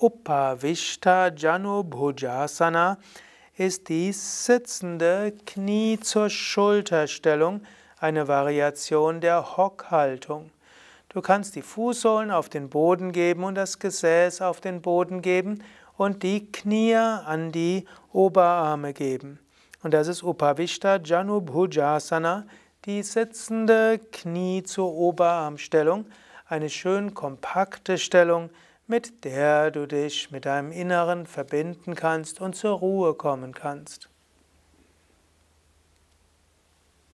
Upavishta Janubhujasana ist die sitzende Knie zur Schulterstellung, eine Variation der Hockhaltung. Du kannst die Fußsohlen auf den Boden geben und das Gesäß auf den Boden geben und die Knie an die Oberarme geben. Und das ist Upavishta Janubhujasana, die sitzende Knie zur Oberarmstellung, eine schön kompakte Stellung, mit der du dich mit deinem Inneren verbinden kannst und zur Ruhe kommen kannst.